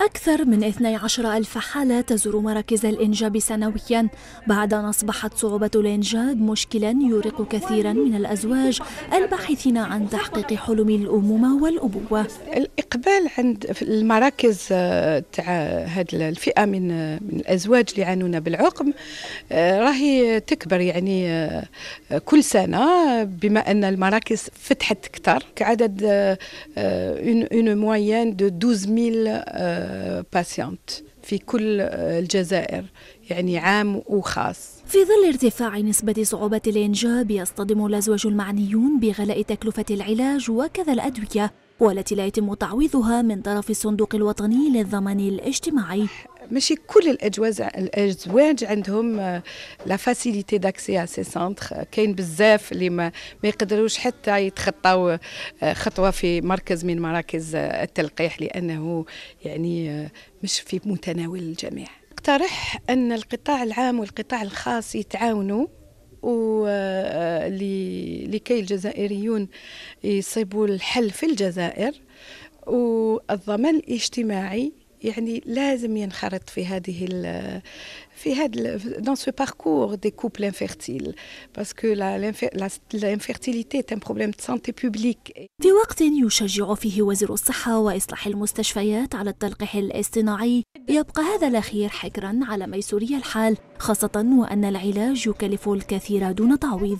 أكثر من 12 ألف حالة تزور مراكز الإنجاب سنويا بعد أن أصبحت صعوبة الإنجاب مشكلا يورق كثيرا من الأزواج الباحثين عن تحقيق حلم الأمومة والأبوة الإقبال عند المراكز آه، تاع هذه الفئة من آه، من الأزواج اللي يعانون بالعقم آه، راهي تكبر يعني كل سنة بما أن المراكز فتحت أكثر كعدد اون موين دو 12000 باسيونت آه، في كل آه، الجزائر يعني عام وخاص في ظل ارتفاع نسبة صعوبة الإنجاب يصطدم الأزواج المعنيون بغلاء تكلفة العلاج وكذا الأدوية والتي لا يتم تعويضها من طرف الصندوق الوطني للضمان الاجتماعي ماشي كل الازواج الازواج عندهم آه، لا فاسيليتي داكسي ا سي سنتر كاين بزاف اللي ما, ما يقدروش حتى يتخطاو آه، خطوه في مركز من مراكز آه، التلقيح لانه يعني مش في متناول الجميع اقترح ان القطاع العام والقطاع الخاص يتعاونوا و لكي الجزائريون يصيبوا الحل في الجزائر والضمان الاجتماعي يعني لازم ينخرط في هذه في هذا دون سو باركور دي كوبل انفيرتيل باسكو لا لانفيرتيليتي تان بروبليم دو سانتي بوبليك في وقت يشجع فيه وزير الصحه واصلاح المستشفيات على التلقيح الاصطناعي يبقى هذا الاخير حكرا على ميسوري الحال خاصه وان العلاج يكلف الكثير دون تعويض